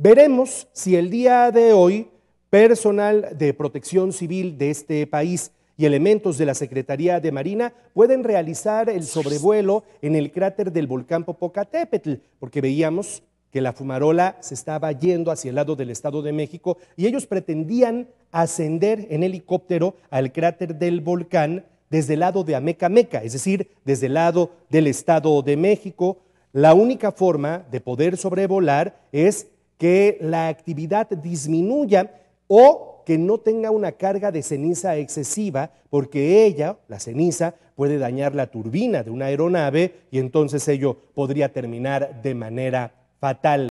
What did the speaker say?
Veremos si el día de hoy personal de protección civil de este país y elementos de la Secretaría de Marina pueden realizar el sobrevuelo en el cráter del volcán Popocatépetl, porque veíamos que la fumarola se estaba yendo hacia el lado del Estado de México y ellos pretendían ascender en helicóptero al cráter del volcán desde el lado de Amecameca, es decir, desde el lado del Estado de México. La única forma de poder sobrevolar es que la actividad disminuya o que no tenga una carga de ceniza excesiva, porque ella, la ceniza, puede dañar la turbina de una aeronave y entonces ello podría terminar de manera fatal.